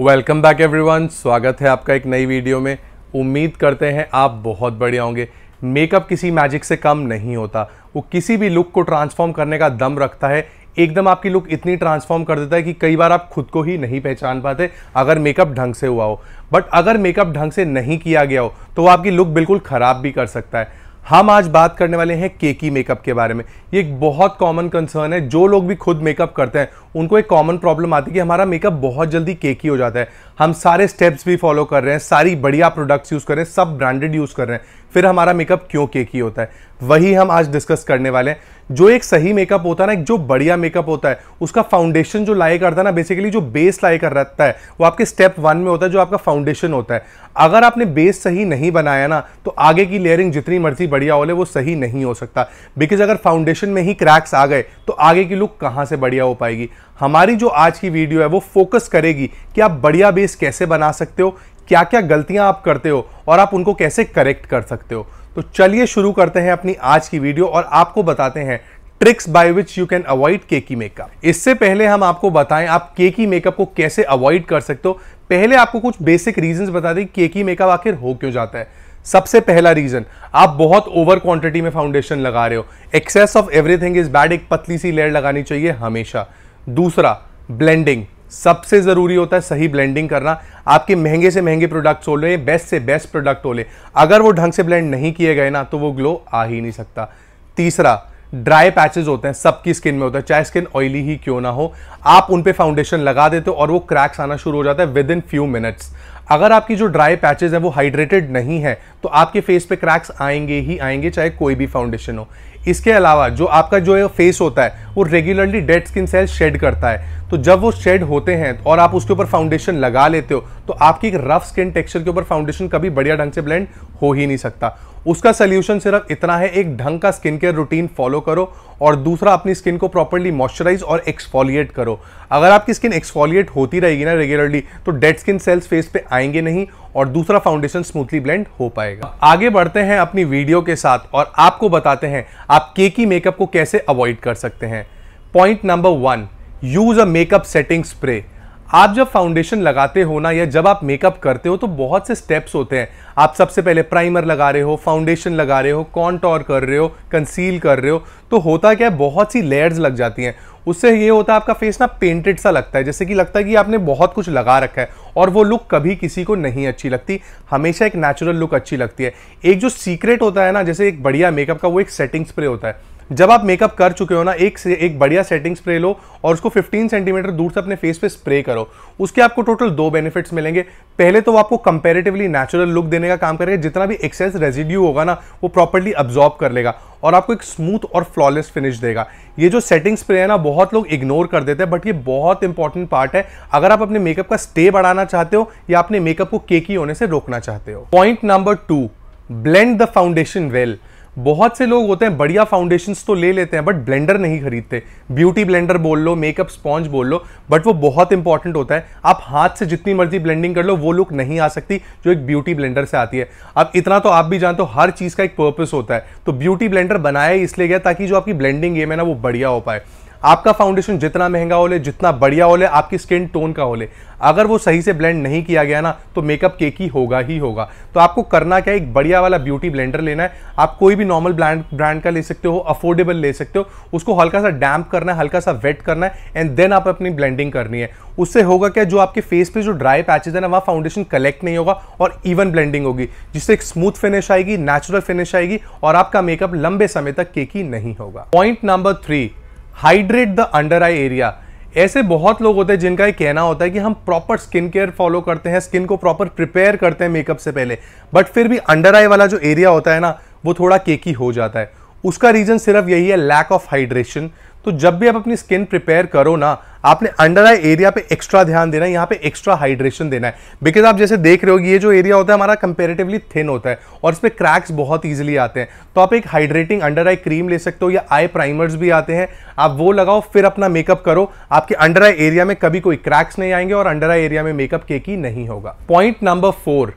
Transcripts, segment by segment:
Welcome back everyone स्वागत है आपका एक नई वीडियो में उम्मीद करते हैं आप बहुत बढ़िया होंगे मेकअप किसी मैजिक से कम नहीं होता वो किसी भी लुक को ट्रांसफॉर्म करने का दम रखता है एकदम आपकी लुक इतनी ट्रांसफॉर्म कर देता है कि कई बार आप खुद को ही नहीं पहचान पाते अगर मेकअप ढंग से हुआ हो बट अगर मेकअप ढंग से नहीं किया गया हो तो वो आपकी लुक बिल्कुल ख़राब भी कर सकता है हम आज बात करने वाले हैं केकी मेकअप के बारे में ये एक बहुत कॉमन कंसर्न है जो लोग भी खुद मेकअप करते हैं उनको एक कॉमन प्रॉब्लम आती है कि हमारा मेकअप बहुत जल्दी केकी हो जाता है हम सारे स्टेप्स भी फॉलो कर रहे हैं सारी बढ़िया प्रोडक्ट्स यूज़ कर रहे हैं सब ब्रांडेड यूज़ कर रहे हैं फिर हमारा मेकअप क्यों केकी होता है वही हम आज डिस्कस करने वाले हैं जो एक सही मेकअप होता है ना एक जो बढ़िया मेकअप होता है उसका फाउंडेशन जो लाए करता है ना बेसिकली जो बेस लाए कर रहता है वो आपके स्टेप वन में होता है जो आपका फाउंडेशन होता है अगर आपने बेस सही नहीं बनाया ना तो आगे की लेयरिंग जितनी मर्जी बढ़िया हो ले वो सही नहीं हो सकता बिकॉज अगर फाउंडेशन में ही क्रैक्स आ गए तो आगे की लुक कहाँ से बढ़िया हो पाएगी हमारी जो आज की वीडियो है वो फोकस करेगी कि आप बढ़िया बेस कैसे बना सकते हो क्या क्या गलतियाँ आप करते हो और आप उनको कैसे करेक्ट कर सकते हो तो चलिए शुरू करते हैं अपनी आज की वीडियो और आपको बताते हैं tricks by which you can avoid cakey makeup इससे पहले हम आपको बताएं आप केकी मेकअप को कैसे अवॉइड कर सकते हो पहले आपको कुछ बेसिक रीजंस बता दें केकी मेकअप आखिर हो क्यों जाता है सबसे पहला रीजन आप बहुत ओवर क्वांटिटी में फाउंडेशन लगा रहे हो excess of everything is bad एक पतली सी लेयर लगानी चाहिए हमेशा दूसरा ब्लेंडिंग सबसे ज़रूरी होता है सही ब्लेंडिंग करना आपके महंगे से महंगे प्रोडक्ट्स हो ले बेस्ट से बेस्ट प्रोडक्ट हो ले अगर वो ढंग से ब्लेंड नहीं किए गए ना तो वो ग्लो आ ही नहीं सकता तीसरा ड्राई पैचेज होते हैं सबकी स्किन में होता है चाहे स्किन ऑयली ही क्यों ना हो आप उन पे फाउंडेशन लगा देते हो और वो क्रैक्स आना शुरू हो जाता है विद इन फ्यू मिनट्स अगर आपकी जो ड्राई पैचेज है वो हाइड्रेटेड नहीं है तो आपके फेस पे क्रैक्स आएंगे ही आएंगे चाहे कोई भी फाउंडेशन हो इसके अलावा जो आपका जो फेस होता है वो regularly dead skin cell shed करता है तो जब वो शेड होते हैं और आप उसके ऊपर फाउंडेशन लगा लेते हो तो आपकी एक रफ स्किन टेक्सचर के ऊपर फाउंडेशन कभी बढ़िया ढंग से ब्लेंड हो ही नहीं सकता उसका सोल्यूशन सिर्फ इतना है एक ढंग का स्किन केयर रूटीन फॉलो करो और दूसरा अपनी स्किन को प्रॉपरली मॉइस्चराइज और एक्सफॉलिएट करो अगर आपकी स्किन एक्सफोलिएट होती रहेगी ना रेगुलरली तो डेड स्किन सेल्स फेस पे आएंगे नहीं और दूसरा फाउंडेशन स्मूथली ब्लेंड हो पाएगा आगे बढ़ते हैं अपनी वीडियो के साथ और आपको बताते हैं आप केकी मेकअप को कैसे अवॉइड कर सकते हैं point number one use a makeup setting spray आप जब फाउंडेशन लगाते हो ना या जब आप मेकअप करते हो तो बहुत से स्टेप्स होते हैं आप सबसे पहले प्राइमर लगा रहे हो फाउंडेशन लगा रहे हो कॉन्टोर कर रहे हो कंसील कर रहे हो तो होता क्या है बहुत सी लेयर्स लग जाती हैं उससे ये होता है आपका फेस ना पेंटेड सा लगता है जैसे कि लगता है कि आपने बहुत कुछ लगा रखा है और वो लुक कभी किसी को नहीं अच्छी लगती हमेशा एक नेचुरल लुक अच्छी लगती है एक जो सीक्रेट होता है ना जैसे एक बढ़िया मेकअप का वो एक सेटिंग स्प्रे होता है जब आप मेकअप कर चुके हो ना एक से एक बढ़िया सेटिंग स्प्रे लो और उसको 15 सेंटीमीटर दूर से अपने फेस पे स्प्रे करो उसके आपको टोटल दो बेनिफिट्स मिलेंगे पहले तो वो आपको कंपेरेटिवली नेचुरल लुक देने का काम करेगा जितना भी एक्सेस रेजिड्यू होगा ना वो प्रॉपरली अब्जॉर्ब कर लेगा और आपको एक स्मूथ और फ्लॉलेस फिनिश देगा ये जो सेटिंग स्प्रे है ना बहुत लोग इग्नोर कर देते हैं बट ये बहुत इंपॉर्टेंट पार्ट है अगर आप अपने मेकअप का स्टे बढ़ाना चाहते हो या अपने मेकअप को केकी होने से रोकना चाहते हो point number two blend the foundation well well. बहुत से लोग होते हैं बढ़िया फाउंडेशंस तो ले लेते हैं बट ब्लेंडर नहीं खरीदते ब्यूटी ब्लेंडर बोल लो मेकअप स्पॉन्ज बोल लो बट वो बहुत इंपॉर्टेंट होता है आप हाथ से जितनी मर्जी ब्लेंडिंग कर लो वो लुक नहीं आ सकती जो एक ब्यूटी ब्लेंडर से आती है अब इतना तो आप भी जानते हो हर चीज़ का एक पर्पज होता है तो ब्यूटी ब्लेंडर बनाया इसलिए गया ताकि जो आपकी ब्लेंडिंग गेम है ना वो बढ़िया हो पाए आपका फाउंडेशन जितना महंगा हो ले जितना बढ़िया हो ले आपकी स्किन टोन का हो ले अगर वो सही से ब्लेंड नहीं किया गया ना तो मेकअप केक ही होगा ही होगा तो आपको करना क्या एक बढ़िया वाला ब्यूटी ब्लेंडर लेना है आप कोई भी नॉर्मल ब्रांड ब्रांड का ले सकते हो अफोर्डेबल ले सकते हो उसको हल्का सा डैम्प करना है हल्का सा वेट करना है एंड देन आप अपनी ब्लेंडिंग करनी है उससे होगा क्या जो आपके फेस पे जो ड्राई पैचेज है ना वहाँ फाउंडेशन कलेक्ट नहीं होगा और इवन ब्लेंडिंग होगी जिससे एक स्मूथ फिनिश आएगी नेचुरल फिनिश आएगी और आपका मेकअप लंबे समय तक केक नहीं होगा point number three hydrate the under eye area ऐसे बहुत लोग होते हैं जिनका ये कहना होता है कि हम प्रॉपर स्किन केयर फॉलो करते हैं स्किन को प्रॉपर प्रिपेयर करते हैं मेकअप से पहले बट फिर भी अंडर आई वाला जो एरिया होता है ना वो थोड़ा केकी हो जाता है उसका रीज़न सिर्फ यही है लैक ऑफ हाइड्रेशन तो जब भी आप अपनी स्किन प्रिपेयर करो ना आपने अंडर आई एरिया पे एक्स्ट्रा ध्यान देना है यहाँ पे एक्स्ट्रा हाइड्रेशन देना है बिकॉज आप जैसे देख रहे हो ये जो एरिया होता है हमारा कंपेरेटिवली थिन होता है और इसमें क्रैक्स बहुत ईजिली आते हैं तो आप एक हाइड्रेटिंग अंडर आई क्रीम ले सकते हो या आई प्राइमर्स भी आते हैं आप वो लगाओ फिर अपना मेकअप करो आपके अंडर आई एरिया में कभी कोई क्रैक्स नहीं आएंगे और अंडर आई एरिया में मेकअप केकी नहीं होगा point number four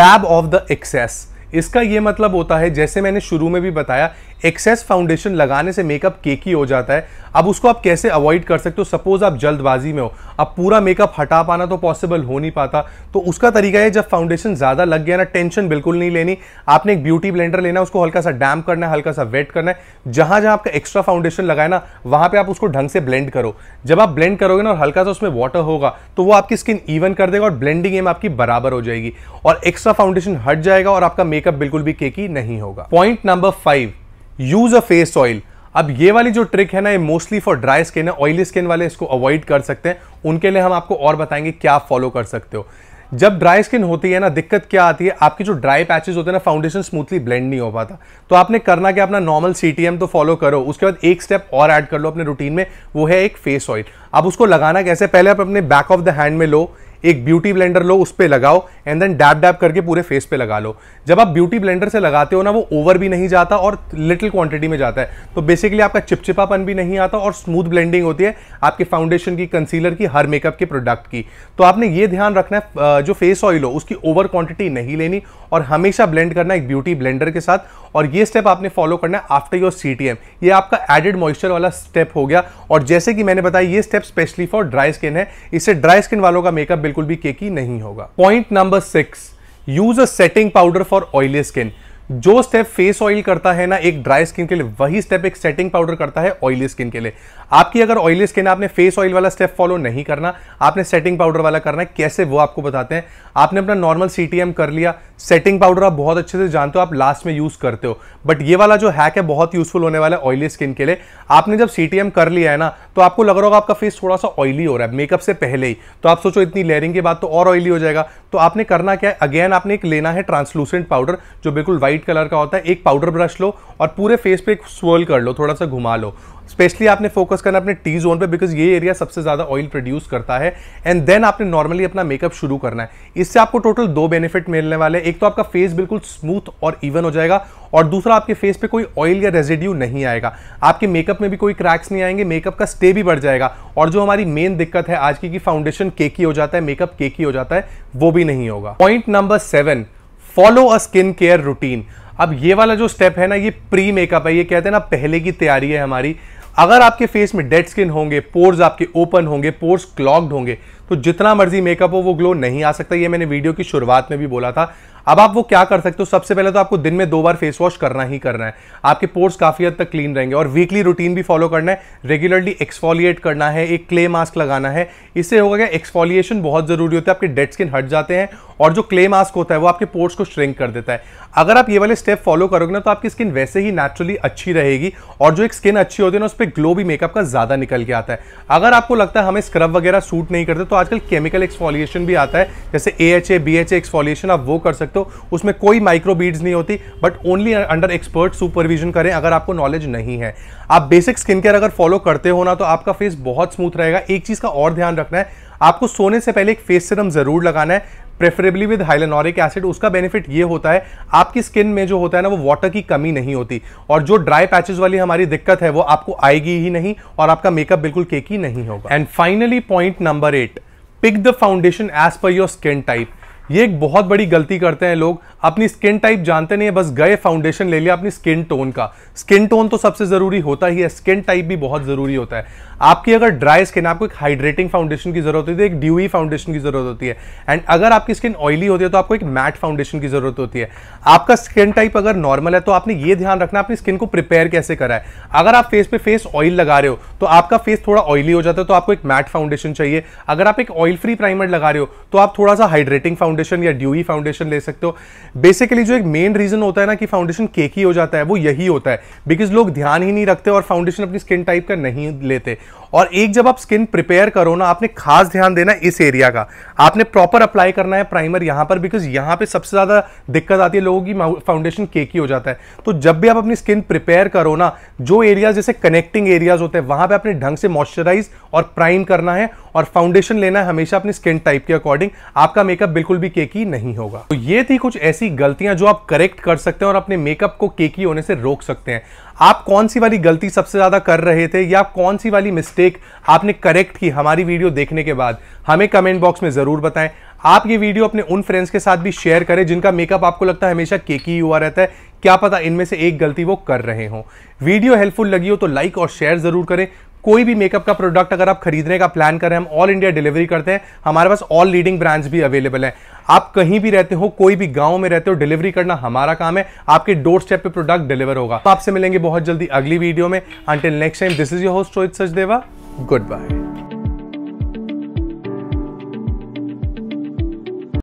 dab off the excess इसका ये मतलब होता है जैसे मैंने शुरू में भी बताया एक्सेस फाउंडेशन लगाने से मेकअप केकी हो जाता है अब उसको आप कैसे अवॉइड कर सकते हो सपोज आप जल्दबाजी में हो अब पूरा मेकअप हटा पाना तो पॉसिबल हो नहीं पाता तो उसका तरीका है जब फाउंडेशन ज़्यादा लग गया ना टेंशन बिल्कुल नहीं लेनी आपने एक ब्यूटी ब्लेंडर लेना उसको हल्का सा डैम करना है हल्का सा वेट करना है जहां जहां आपका एक्स्ट्रा फाउंडेशन लगाए ना वहां पर आप उसको ढंग से ब्लेंड करो जब आप ब्लेंड करोगे ना और हल्का सा उसमें वाटर होगा तो वो आपकी स्किन इवन कर देगा और ब्लेंडिंग एम आपकी बराबर हो जाएगी और एक्स्ट्रा फाउंडेशन हट जाएगा और आपका मेकअप बिल्कुल भी केकी नहीं होगा point number five use a face oil अब ये वाली जो ट्रिक है ना ये मोस्टली फॉर ड्राई स्किन है ऑयली स्किन वाले इसको अवॉइड कर सकते हैं उनके लिए हम आपको और बताएंगे क्या फॉलो कर सकते हो जब ड्राई स्किन होती है ना दिक्कत क्या आती है आपकी जो ड्राई पैचेस होते हैं ना फाउंडेशन स्मूथली ब्लेंड नहीं हो पाता तो आपने करना क्या अपना नॉर्मल सी तो फॉलो करो उसके बाद एक स्टेप और ऐड कर लो अपने रूटीन में वो है एक फेस ऑयल आप उसको लगाना कैसे पहले आप अपने बैक ऑफ द हैंड में लो एक ब्यूटी ब्लेंडर लो उस पर लगाओ एंड देन डैप डैप करके पूरे फेस पे लगा लो जब आप ब्यूटी ब्लेंडर से लगाते हो ना वो ओवर भी नहीं जाता और लिटिल क्वांटिटी में जाता है तो बेसिकली आपका चिपचिपापन भी नहीं आता और स्मूथ ब्लेंडिंग होती है आपके फाउंडेशन की कंसीलर की हर मेकअप के प्रोडक्ट की तो आपने ये ध्यान रखना है जो फेस ऑयल हो उसकी ओवर क्वांटिटी नहीं लेनी और हमेशा ब्लेंड करना एक ब्यूटी ब्लेंडर के साथ और ये स्टेप आपने फॉलो करना है आफ्टर योर सी ये आपका एडेड मॉइस्चर वाला स्टेप हो गया और जैसे कि मैंने बताया ये step specially for dry skin है इससे ड्राई स्किन वालों का मेकअप बिल्कुल भी केकी नहीं होगा point number six use a setting powder for oily skin जो स्टेप फेस ऑयल करता है ना एक ड्राई स्किन के लिए वही स्टेप एक सेटिंग पाउडर करता है ऑयली स्किन के लिए आपकी अगर ऑयली स्किन आपने फेस ऑयल वाला स्टेप फॉलो नहीं करना आपने सेटिंग पाउडर वाला करना है कैसे वो आपको बताते हैं आपने अपना नॉर्मल सी कर लिया सेटिंग पाउडर आप बहुत अच्छे से जानते हो आप लास्ट में यूज़ करते हो बट ये वाला जो हैक है बहुत यूजफुल होने वाला है ऑयली स्किन के लिए आपने जब सी कर लिया है ना तो आपको लग रहा होगा आपका फेस थोड़ा सा ऑयली हो रहा है मेकअप से पहले ही तो आप सोचो इतनी लेयरिंग के बाद तो और ऑयली हो जाएगा तो आपने करना क्या है अगेन आपने एक लेना है ट्रांसलूसेंट पाउडर जो बिल्कुल वाइट वाइट कलर का होता है एक पाउडर ब्रश लो और पूरे फेस पे एक स्वर्ल कर लो थोड़ा सा घुमा लो स्पेशली आपने फोकस करना अपने टी जोन पे बिकॉज ये एरिया सबसे ज़्यादा ऑयल प्रोड्यूस करता है एंड देन आपने नॉर्मली अपना मेकअप शुरू करना है इससे आपको टोटल दो बेनिफिट मिलने वाले हैं एक तो आपका फेस बिल्कुल स्मूथ और इवन हो जाएगा और दूसरा आपके फेस पे कोई ऑयल या रेजिड्यू नहीं आएगा आपके मेकअप में भी कोई क्रैक्स नहीं आएंगे मेकअप का स्टे भी बढ़ जाएगा और जो हमारी मेन दिक्कत है आज की कि फाउंडेशन केकी हो जाता है मेकअप केकी हो जाता है वो भी नहीं होगा point number seven follow a skin care routine अब ये वाला जो स्टेप है ना ये प्री मेकअप है ये कहते हैं ना पहले की तैयारी है हमारी अगर आपके फेस में डेड स्किन होंगे पोर्स आपके ओपन होंगे पोर्स क्लॉग्ड होंगे तो जितना मर्जी मेकअप हो वो ग्लो नहीं आ सकता ये मैंने वीडियो की शुरुआत में भी बोला था अब आप वो क्या कर सकते हो सबसे पहले तो आपको दिन में दो बार फेस वॉश करना ही करना है आपके पोर्स काफ़ी हद तक क्लीन रहेंगे और वीकली रूटीन भी फॉलो करना है रेगुलरली एक्सफॉलिएट करना है एक क्ले मास्क लगाना है इससे होगा क्या एक्सफॉलिएशन बहुत ज़रूरी होता है आपके डेड स्किन हट जाते हैं और जो क्ले मास्क होता है वो आपके पोर्ट्स को श्रिंक कर देता है अगर आप ये वाले स्टेप फॉलो करोगे ना तो आपकी स्किन वैसे ही नेचुरली अच्छी रहेगी और जो एक स्किन अच्छी होती है ना उस पर ग्लो भी मेकअप का ज़्यादा निकल के आता है अगर आपको लगता है हमें स्क्रब वगैरह सूट नहीं करते तो आजकल केमिकल एक्सफोलिएशन भी आता है जैसे A H A B H exfoliation आप वो कर सकते हो हो तो उसमें कोई माइक्रो बीड्स नहीं होती but only under expert supervision करें अगर आपको नॉलेज नहीं है आप बेसिक स्किन केयर अगर फॉलो करते हो ना तो आपका फेस बहुत स्मूथ रहेगा एक चीज़ का और ध्यान रखना है आपको सोने से पहले एक फेस सिरम ज़रूर लगाना है प्रेफरेबली विद हाइलेनोरिक एसिड उसका बेनिफिट ये होता है आपकी स्किन में जो होता है ना वो वाटर की कमी नहीं होती और जो ड्राई पैचेस वाली हमारी दिक्कत है वो आपको आएगी ही नहीं और आपका मेकअप बिल्कुल केकी नहीं होगा and finally point number eight pick the foundation as per your skin type ये एक बहुत बड़ी गलती करते हैं लोग अपनी स्किन टाइप जानते नहीं है बस गए फाउंडेशन ले लिया अपनी स्किन टोन का स्किन टोन तो सबसे ज़रूरी होता ही है स्किन टाइप भी बहुत ज़रूरी होता है आपकी अगर ड्राई स्किन आपको एक हाइड्रेटिंग फाउंडेशन की ज़रूरत होती है एक ड्यूई फाउंडेशन की ज़रूरत होती है एंड अगर आपकी स्किन ऑयली होती है तो आपको एक मैट फाउंडेशन की ज़रूरत होती है आपका स्किन टाइप अगर नॉर्मल है तो आपने ये ध्यान रखना अपनी स्किन को प्रिपेयर कैसे करा है अगर आप फेस पे फेस ऑयल लगा रहे हो तो आपका फेस थोड़ा ऑयली हो जाता है तो आपको एक मैट फाउंडेशन चाहिए अगर आप एक ऑयल फ्री प्राइमर लगा रहे हो तो आप थोड़ा सा हाइड्रेटिंग फाउंडेशन फाउंडेशन या ड्यूई फाउंडेशन ले सकते हो बेसिकली जो एक मेन रीजन होता है ना कि फाउंडेशन केकी हो जाता है वो यही होता है बिकॉज लोग ध्यान ही नहीं रखते और फाउंडेशन अपनी स्किन टाइप का नहीं लेते और एक जब आप स्किन प्रिपेयर करो ना आपने खास ध्यान देना इस एरिया का आपने प्रॉपर अप्लाई करना है प्राइमर यहाँ पर बिकॉज यहां पे सबसे ज़्यादा दिक्कत आती है लोगों की फाउंडेशन केकी हो जाता है तो जब भी आप अपनी स्किन प्रिपेयर करो ना जो एरियाज जैसे कनेक्टिंग एरियाज होते हैं वहां पर आपने ढंग से मॉइस्चराइज और प्राइम करना है और फाउंडेशन लेना है हमेशा अपनी स्किन टाइप के अकॉर्डिंग आपका मेकअप बिल्कुल भी केकी नहीं होगा तो ये थी कुछ ऐसी गलतियां जो आप करेक्ट कर सकते हैं और अपने मेकअप को केकी होने से रोक सकते हैं आप कौन सी वाली गलती सबसे ज़्यादा कर रहे थे या कौन सी वाली मिस्टेक आपने करेक्ट की हमारी वीडियो देखने के बाद हमें कमेंट बॉक्स में ज़रूर बताएं आप ये वीडियो अपने उन फ्रेंड्स के साथ भी शेयर करें जिनका मेकअप आपको लगता है हमेशा केकी हुआ रहता है क्या पता इनमें से एक गलती वो कर रहे हो वीडियो हेल्पफुल लगी हो तो लाइक और शेयर ज़रूर करें कोई भी मेकअप का प्रोडक्ट अगर आप खरीदने का प्लान करें हम ऑल इंडिया डिलीवरी करते हैं हमारे पास ऑल लीडिंग ब्रांड्स भी अवेलेबल है आप कहीं भी रहते हो कोई भी गांव में रहते हो डिलीवरी करना हमारा काम है आपके डोर स्टेप पे प्रोडक्ट डिलीवर होगा तो आपसे मिलेंगे बहुत जल्दी अगली वीडियो में until next time this is your host Rohit Sachdeva good bye